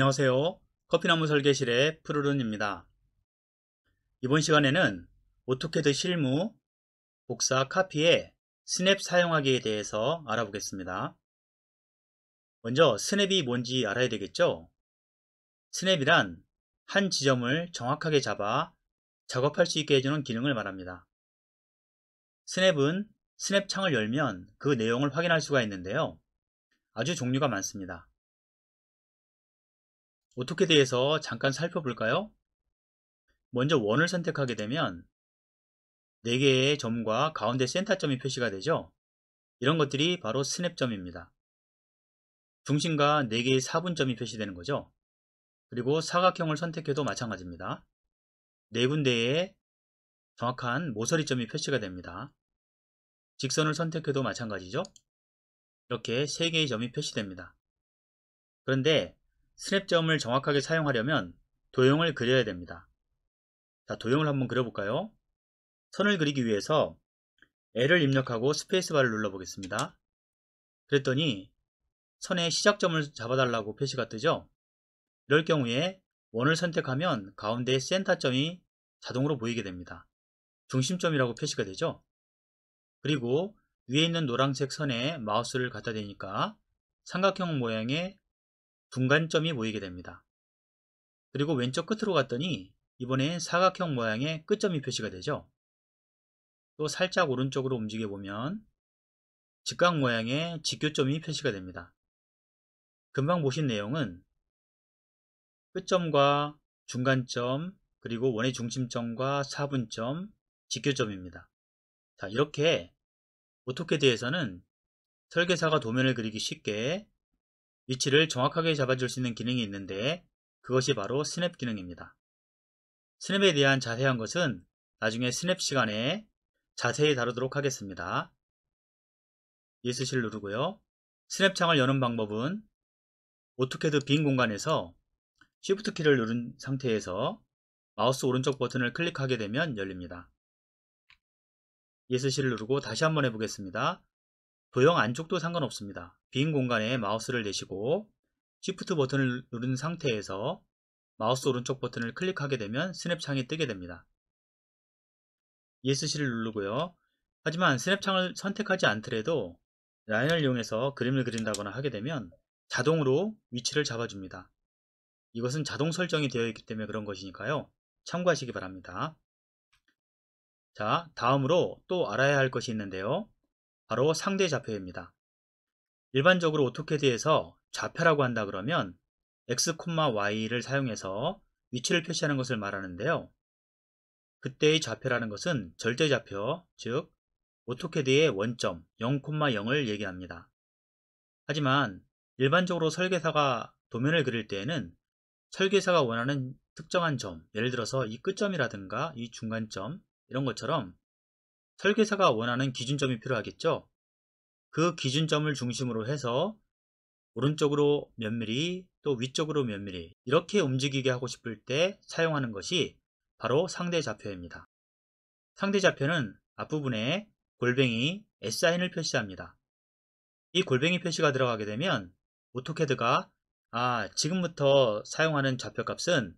안녕하세요. 커피나무 설계실의 푸르른입니다. 이번 시간에는 오토캐드 실무, 복사 카피에 스냅 사용하기에 대해서 알아보겠습니다. 먼저 스냅이 뭔지 알아야 되겠죠? 스냅이란 한 지점을 정확하게 잡아 작업할 수 있게 해주는 기능을 말합니다. 스냅은 스냅창을 열면 그 내용을 확인할 수가 있는데요. 아주 종류가 많습니다. 어떻게 대해서 잠깐 살펴볼까요? 먼저 원을 선택하게 되면 4개의 점과 가운데 센터점이 표시가 되죠. 이런 것들이 바로 스냅점입니다. 중심과 4개의 4분점이 표시되는 거죠. 그리고 사각형을 선택해도 마찬가지입니다. 4 군데에 정확한 모서리점이 표시가 됩니다. 직선을 선택해도 마찬가지죠. 이렇게 3개의 점이 표시됩니다. 그런데 스냅점을 정확하게 사용하려면 도형을 그려야 됩니다. 자, 도형을 한번 그려볼까요? 선을 그리기 위해서 L을 입력하고 스페이스바를 눌러보겠습니다. 그랬더니 선의 시작점을 잡아달라고 표시가 뜨죠? 이럴 경우에 원을 선택하면 가운데 센터점이 자동으로 보이게 됩니다. 중심점이라고 표시가 되죠? 그리고 위에 있는 노란색 선에 마우스를 갖다 대니까 삼각형 모양의 분간점이 보이게 됩니다. 그리고 왼쪽 끝으로 갔더니 이번엔 사각형 모양의 끝점이 표시가 되죠. 또 살짝 오른쪽으로 움직여 보면 직각 모양의 직교점이 표시가 됩니다. 금방 보신 내용은 끝점과 중간점 그리고 원의 중심점과 사분점 직교점입니다. 자 이렇게 오토캐드에서는 설계사가 도면을 그리기 쉽게 위치를 정확하게 잡아줄 수 있는 기능이 있는데 그것이 바로 스냅 기능입니다. 스냅에 대한 자세한 것은 나중에 스냅 시간에 자세히 다루도록 하겠습니다. 예스실 누르고요. 스냅 창을 여는 방법은 어떻게든 빈 공간에서 Shift 키를 누른 상태에서 마우스 오른쪽 버튼을 클릭하게 되면 열립니다. 예스실을 누르고 다시 한번 해보겠습니다. 도형 안쪽도 상관없습니다. 빈 공간에 마우스를 내시고 Shift 버튼을 누른 상태에서 마우스 오른쪽 버튼을 클릭하게 되면 스냅창이 뜨게 됩니다. ESC를 누르고요. 하지만 스냅창을 선택하지 않더라도 라인을 이용해서 그림을 그린다거나 하게 되면 자동으로 위치를 잡아줍니다. 이것은 자동 설정이 되어 있기 때문에 그런 것이니까요. 참고하시기 바랍니다. 자, 다음으로 또 알아야 할 것이 있는데요. 바로 상대 좌표입니다. 일반적으로 오토캐드에서 좌표라고 한다 그러면 x, y를 사용해서 위치를 표시하는 것을 말하는데요. 그때의 좌표라는 것은 절대 좌표, 즉 오토캐드의 원점 0,0을 얘기합니다. 하지만 일반적으로 설계사가 도면을 그릴 때에는 설계사가 원하는 특정한 점, 예를 들어서 이 끝점이라든가 이 중간점 이런 것처럼 설계사가 원하는 기준점이 필요하겠죠? 그 기준점을 중심으로 해서 오른쪽으로 몇 mm 또 위쪽으로 몇 mm 이렇게 움직이게 하고 싶을 때 사용하는 것이 바로 상대 좌표입니다. 상대 좌표는 앞부분에 골뱅이 S사인을 표시합니다. 이 골뱅이 표시가 들어가게 되면 오토캐드가 아 지금부터 사용하는 좌표값은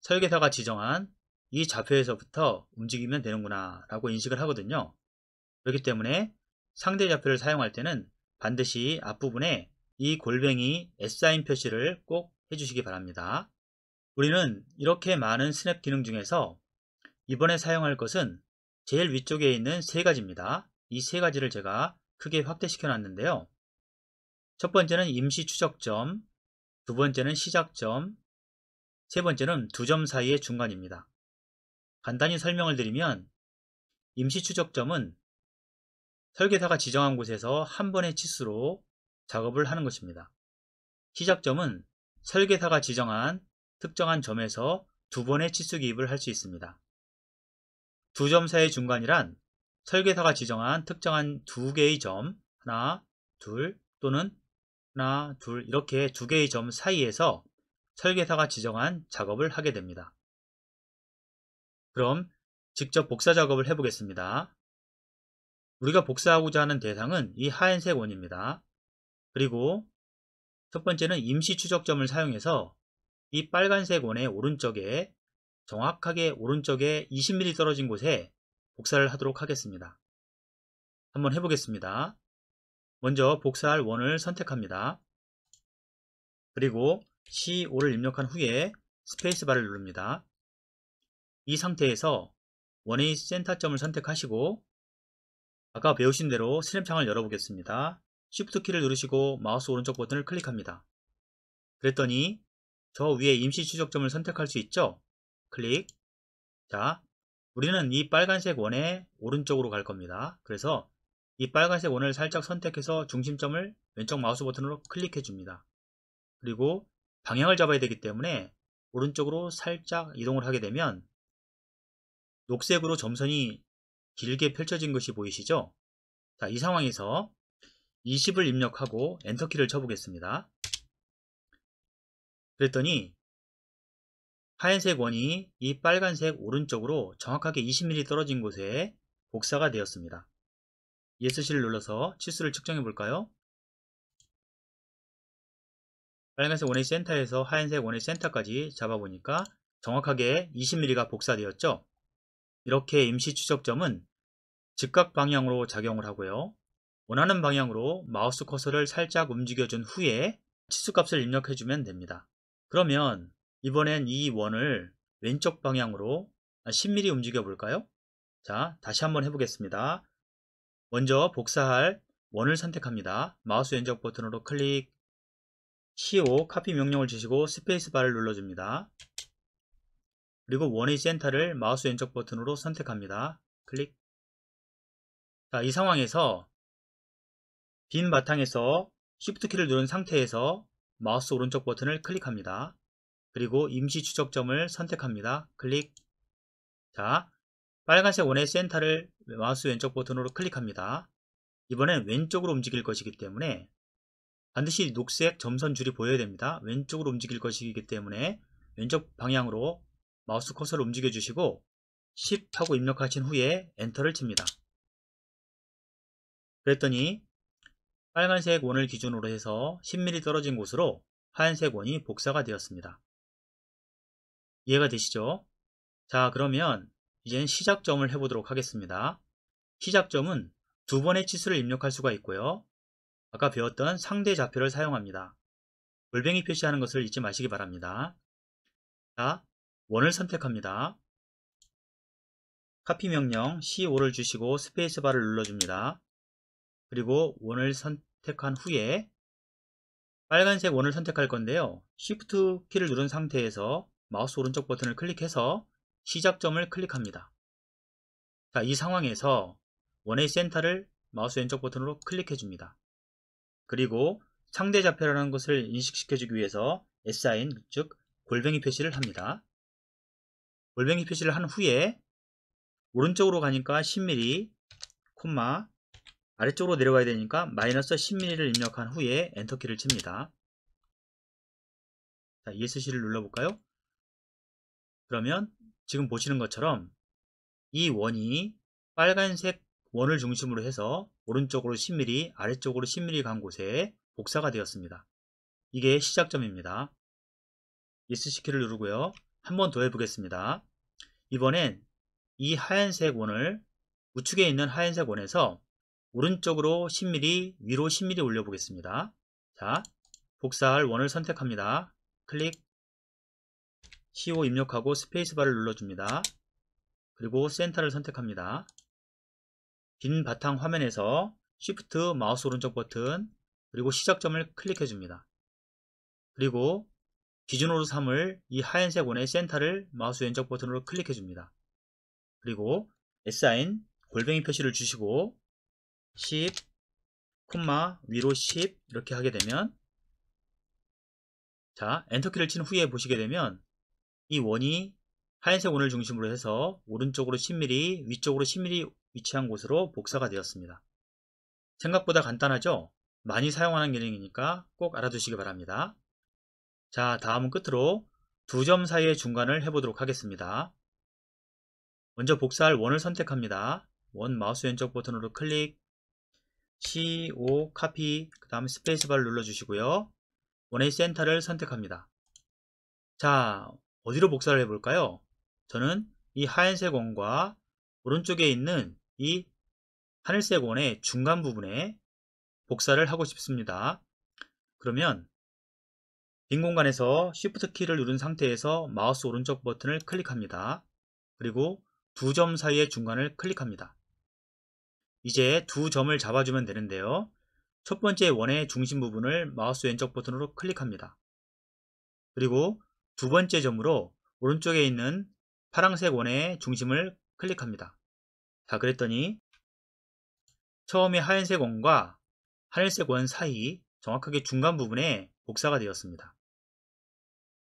설계사가 지정한 이 좌표에서부터 움직이면 되는구나 라고 인식을 하거든요. 그렇기 때문에 상대 좌표를 사용할 때는 반드시 앞부분에 이 골뱅이 S사인 표시를 꼭 해주시기 바랍니다. 우리는 이렇게 많은 스냅 기능 중에서 이번에 사용할 것은 제일 위쪽에 있는 세 가지입니다. 이 세 가지를 제가 크게 확대시켜 놨는데요. 첫 번째는 임시 추적점, 두 번째는 시작점, 세 번째는 두 점 사이의 중간입니다. 간단히 설명을 드리면 임시 추적점은 설계사가 지정한 곳에서 한 번의 치수로 작업을 하는 것입니다. 시작점은 설계사가 지정한 특정한 점에서 두 번의 치수 기입을 할 수 있습니다. 두 점 사이의 중간이란 설계사가 지정한 특정한 두 개의 점 하나, 둘 또는 하나, 둘 이렇게 두 개의 점 사이에서 설계사가 지정한 작업을 하게 됩니다. 그럼 직접 복사 작업을 해보겠습니다. 우리가 복사하고자 하는 대상은 이 하얀색 원입니다. 그리고 첫 번째는 임시 추적점을 사용해서 이 빨간색 원의 오른쪽에 정확하게 오른쪽에 20mm 떨어진 곳에 복사를 하도록 하겠습니다. 한번 해보겠습니다. 먼저 복사할 원을 선택합니다. 그리고 C5를 입력한 후에 스페이스바를 누릅니다. 이 상태에서 원의 센터점을 선택하시고 아까 배우신 대로 슬램창을 열어보겠습니다. Shift 키를 누르시고 마우스 오른쪽 버튼을 클릭합니다. 그랬더니 저 위에 임시 추적점을 선택할 수 있죠? 클릭 자 우리는 이 빨간색 원의 오른쪽으로 갈 겁니다. 그래서 이 빨간색 원을 살짝 선택해서 중심점을 왼쪽 마우스 버튼으로 클릭해 줍니다. 그리고 방향을 잡아야 되기 때문에 오른쪽으로 살짝 이동을 하게 되면 녹색으로 점선이 길게 펼쳐진 것이 보이시죠? 자, 이 상황에서 20을 입력하고 엔터키를 쳐보겠습니다. 그랬더니 하얀색 원이 이 빨간색 오른쪽으로 정확하게 20mm 떨어진 곳에 복사가 되었습니다. ESC를 눌러서 치수를 측정해 볼까요? 빨간색 원의 센터에서 하얀색 원의 센터까지 잡아보니까 정확하게 20mm가 복사되었죠? 이렇게 임시 추적점은 즉각 방향으로 작용을 하고요. 원하는 방향으로 마우스 커서를 살짝 움직여준 후에 치수값을 입력해주면 됩니다. 그러면 이번엔 이 원을 왼쪽 방향으로 10mm 움직여 볼까요? 자, 다시 한번 해보겠습니다. 먼저 복사할 원을 선택합니다. 마우스 왼쪽 버튼으로 클릭, CO 카피 명령을 주시고 스페이스바를 눌러줍니다. 그리고 원위 센터를 마우스 왼쪽 버튼으로 선택합니다. 클릭 자, 이 상황에서 빈 바탕에서 Shift키를 누른 상태에서 마우스 오른쪽 버튼을 클릭합니다. 그리고 임시 추적점을 선택합니다. 클릭 자, 빨간색 원의 센터를 마우스 왼쪽 버튼으로 클릭합니다. 이번엔 왼쪽으로 움직일 것이기 때문에 반드시 녹색 점선 줄이 보여야 됩니다. 왼쪽으로 움직일 것이기 때문에 왼쪽 방향으로 마우스 커서를 움직여 주시고 1 0 하고 입력하신 후에 엔터를 칩니다. 그랬더니 빨간색 원을 기준으로 해서 10mm 떨어진 곳으로 하얀색 원이 복사가 되었습니다. 이해가 되시죠? 자 그러면 이젠 시작점을 해보도록 하겠습니다. 시작점은 두 번의 치수를 입력할 수가 있고요. 아까 배웠던 상대 좌표를 사용합니다. 골뱅이 표시하는 것을 잊지 마시기 바랍니다. 자, 원을 선택합니다. 카피 명령 C5를 주시고 스페이스바를 눌러줍니다. 그리고 원을 선택한 후에 빨간색 원을 선택할 건데요. Shift 키를 누른 상태에서 마우스 오른쪽 버튼을 클릭해서 시작점을 클릭합니다. 자, 이 상황에서 원의 센터를 마우스 왼쪽 버튼으로 클릭해 줍니다. 그리고 상대 좌표라는 것을 인식시켜 주기 위해서 s i n 즉 골뱅이 표시를 합니다. 월병기 표시를 한 후에 오른쪽으로 가니까 10mm, 콤마 아래쪽으로 내려가야 되니까 마이너스 10mm를 입력한 후에 엔터키를 칩니다. 자, ESC를 눌러볼까요? 그러면 지금 보시는 것처럼 이 원이 빨간색 원을 중심으로 해서 오른쪽으로 10mm, 아래쪽으로 10mm 간 곳에 복사가 되었습니다. 이게 시작점입니다. ESC키를 누르고요. 한번더 해보겠습니다. 이번엔 이 하얀색 원을 우측에 있는 하얀색 원에서 오른쪽으로 10mm, 위로 10mm 올려보겠습니다. 자, 복사할 원을 선택합니다. 클릭, CO 입력하고 스페이스바를 눌러줍니다. 그리고 센터를 선택합니다. 빈 바탕 화면에서 Shift 마우스 오른쪽 버튼 그리고 시작점을 클릭해줍니다. 그리고 기준으로 삼을 이 하얀색 원의 센터를 마우스 왼쪽 버튼으로 클릭해 줍니다. 그리고 s s i n 골뱅이 표시를 주시고 10, 콤마 위로 10 이렇게 하게 되면 자 엔터키를 친 후에 보시게 되면 이 원이 하얀색 원을 중심으로 해서 오른쪽으로 10mm, 위쪽으로 10mm 위치한 곳으로 복사가 되었습니다. 생각보다 간단하죠? 많이 사용하는 기능이니까 꼭 알아두시기 바랍니다. 자 다음은 끝으로 두 점 사이의 중간을 해보도록 하겠습니다. 먼저 복사할 원을 선택합니다. 원 마우스 왼쪽 버튼으로 클릭 C, O, 카피, 그 다음 스페이스바를 눌러주시고요. 원의 센터를 선택합니다. 자, 어디로 복사를 해볼까요? 저는 이 하얀색 원과 오른쪽에 있는 이 하늘색 원의 중간 부분에 복사를 하고 싶습니다. 그러면 빈 공간에서 Shift 키를 누른 상태에서 마우스 오른쪽 버튼을 클릭합니다. 그리고 두 점 사이의 중간을 클릭합니다. 이제 두 점을 잡아주면 되는데요. 첫 번째 원의 중심 부분을 마우스 왼쪽 버튼으로 클릭합니다. 그리고 두 번째 점으로 오른쪽에 있는 파란색 원의 중심을 클릭합니다. 자, 그랬더니 처음에 하얀색 원과 하늘색 원 사이 정확하게 중간 부분에 복사가 되었습니다.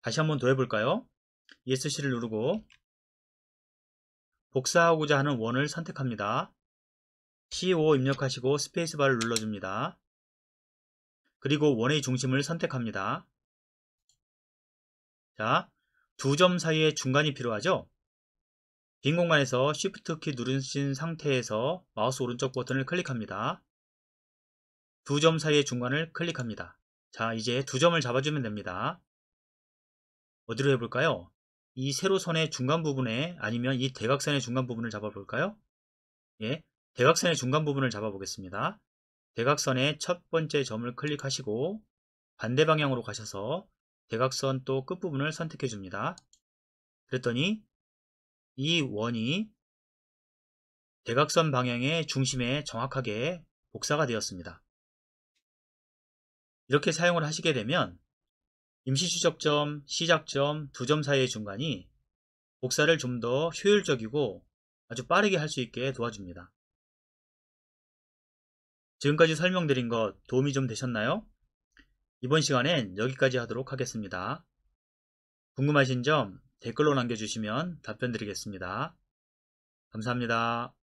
다시 한번 더 해볼까요? ESC를 누르고 복사하고자 하는 원을 선택합니다. C5 입력하시고 스페이스바를 눌러줍니다. 그리고 원의 중심을 선택합니다. 자, 두 점 사이에 중간이 필요하죠? 빈 공간에서 Shift 키 누르신 상태에서 마우스 오른쪽 버튼을 클릭합니다. 두 점 사이의 중간을 클릭합니다. 자, 이제 두 점을 잡아주면 됩니다. 어디로 해볼까요? 이 세로선의 중간 부분에 아니면 이 대각선의 중간 부분을 잡아볼까요? 예, 대각선의 중간 부분을 잡아보겠습니다. 대각선의 첫 번째 점을 클릭하시고 반대 방향으로 가셔서 대각선 또 끝부분을 선택해 줍니다. 그랬더니 이 원이 대각선 방향의 중심에 정확하게 복사가 되었습니다. 이렇게 사용을 하시게 되면 임시추적점, 시작점 두 점 사이의 중간이 복사를 좀 더 효율적이고 아주 빠르게 할 수 있게 도와줍니다. 지금까지 설명드린 것 도움이 좀 되셨나요? 이번 시간엔 여기까지 하도록 하겠습니다. 궁금하신 점 댓글로 남겨주시면 답변 드리겠습니다. 감사합니다.